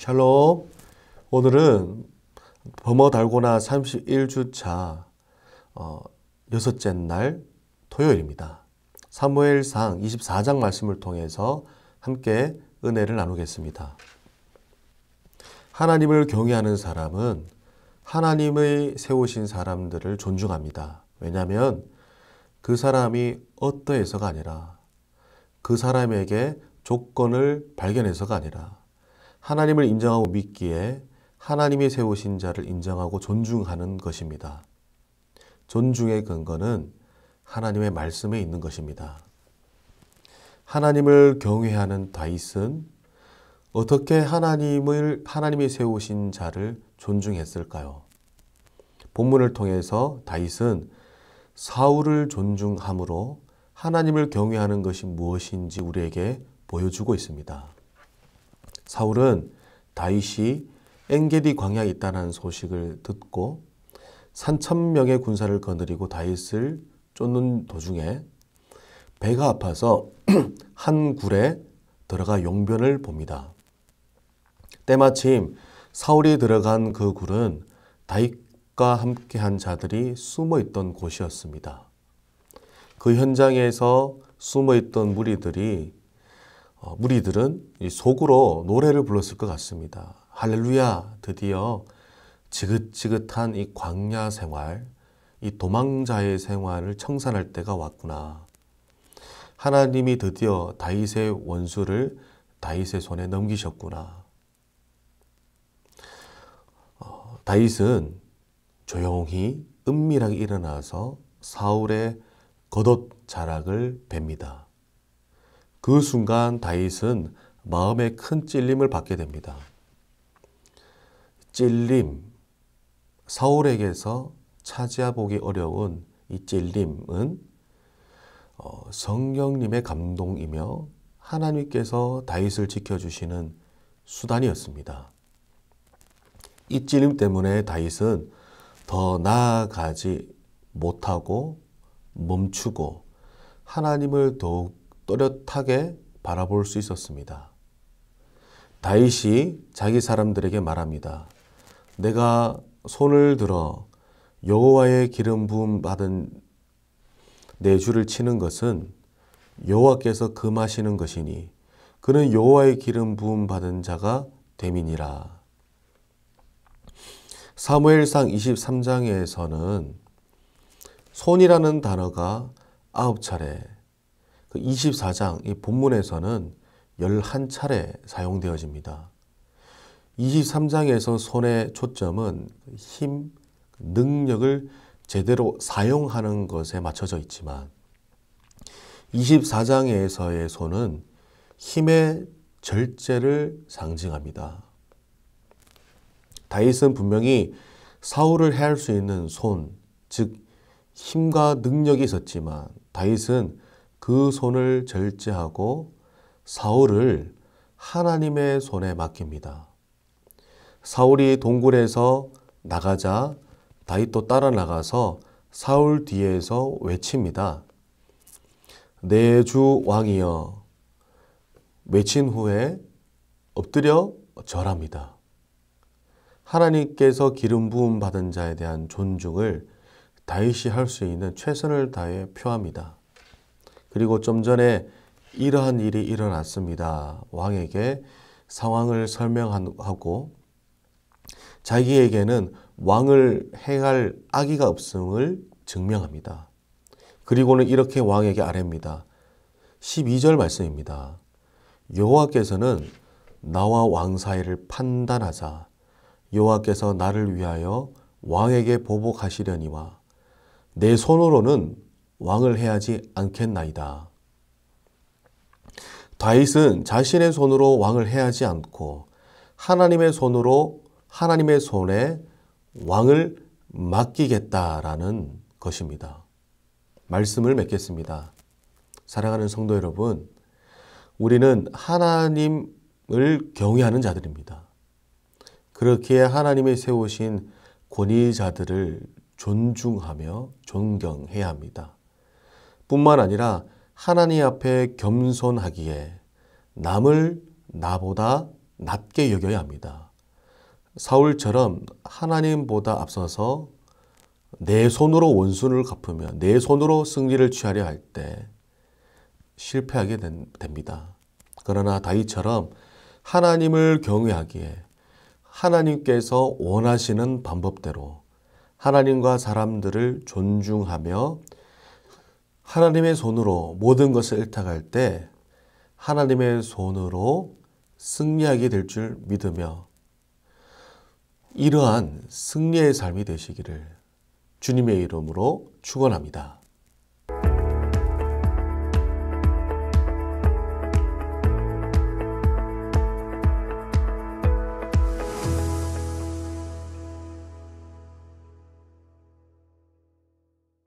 샬롬. 오늘은 범어 달고나 31주차 어, 여섯째 날 토요일입니다. 사무엘상 24장 말씀을 통해서 함께 은혜를 나누겠습니다. 하나님을 경외하는 사람은 하나님의 세우신 사람들을 존중합니다. 왜냐하면 그 사람이 어떠해서가 아니라 그 사람에게 조건을 발견해서가 아니라 하나님을 인정하고 믿기에 하나님이 세우신 자를 인정하고 존중하는 것입니다. 존중의 근거는 하나님의 말씀에 있는 것입니다. 하나님을 경외하는 다윗은 어떻게 하나님을 하나님이 세우신 자를 존중했을까요? 본문을 통해서 다윗은 사울을 존중함으로 하나님을 경외하는 것이 무엇인지 우리에게 보여주고 있습니다. 사울은 다윗이 엔게디 광야에 있다는 소식을 듣고 3천 명의 군사를 거느리고 다윗을 쫓는 도중에 배가 아파서 한 굴에 들어가 용변을 봅니다. 때마침 사울이 들어간 그 굴은 다윗과 함께한 자들이 숨어 있던 곳이었습니다. 그 현장에서 숨어 있던 무리들이 어, 무리들은 속으로 노래를 불렀을 것 같습니다. 할렐루야! 드디어 지긋지긋한 이 광야 생활, 이 도망자의 생활을 청산할 때가 왔구나. 하나님이 드디어 다윗의 원수를 다윗의 손에 넘기셨구나. 어, 다윗은 조용히 은밀하게 일어나서 사울의 겉옷 자락을 뱁니다. 그 순간 다윗은 마음에 큰 찔림을 받게 됩니다. 찔림, 사울에게서 차지해보기 어려운 이 찔림은 어, 성령님의 감동이며 하나님께서 다윗을 지켜주시는 수단이었습니다. 이 찔림 때문에 다윗은 더 나아가지 못하고 멈추고 하나님을 더욱 또렷하게 바라볼 수 있었습니다. 다윗이 자기 사람들에게 말합니다. 내가 손을 들어 여호와의 기름 부음 받은 내 주를 치는 것은 여호와께서 금하시는 것이니 그는 여호와의 기름 부음 받은 자가 됨이니라. 사무엘상 23장에서는 손이라는 단어가 아홉 차례 그 24장 이 본문에서는 11차례 사용되어집니다. 23장에서 손의 초점은 힘, 능력을 제대로 사용하는 것에 맞춰져 있지만 24장에서의 손은 힘의 절제를 상징합니다. 다윗은 분명히 사울을 해할 수 있는 손, 즉 힘과 능력이 있었지만 다윗은 그 손을 절제하고 사울을 하나님의 손에 맡깁니다. 사울이 동굴에서 나가자 다윗도 따라 나가서 사울 뒤에서 외칩니다. 내 주 왕이여 외친 후에 엎드려 절합니다. 하나님께서 기름 부음 받은 자에 대한 존중을 다윗이 할수 있는 최선을 다해 표합니다. 그리고 좀 전에 이러한 일이 일어났습니다. 왕에게 상황을 설명하고 자기에게는 왕을 행할 악의가 없음을 증명합니다. 그리고는 이렇게 왕에게 아뢰니다 12절 말씀입니다. 여호와께서는 나와 왕 사이를 판단하사 여호와께서 나를 위하여 왕에게 보복하시려니와 내 손으로는 왕을 해야지 않겠나이다. 다윗은 자신의 손으로 왕을 해야지 않고 하나님의 손으로 하나님의 손에 왕을 맡기겠다라는 것입니다. 말씀을 맺겠습니다. 사랑하는 성도 여러분, 우리는 하나님을 경외하는 자들입니다. 그렇기에 하나님이 세우신 권위자들을 존중하며 존경해야 합니다. 뿐만 아니라 하나님 앞에 겸손하기에 남을 나보다 낮게 여겨야 합니다. 사울처럼 하나님보다 앞서서 내 손으로 원수를 갚으며 내 손으로 승리를 취하려 할 때 실패하게 됩니다. 그러나 다윗처럼 하나님을 경외하기에 하나님께서 원하시는 방법대로 하나님과 사람들을 존중하며 하나님의 손으로 모든 것을 일탁할 때 하나님의 손으로 승리하게 될 줄 믿으며 이러한 승리의 삶이 되시기를 주님의 이름으로 축원합니다.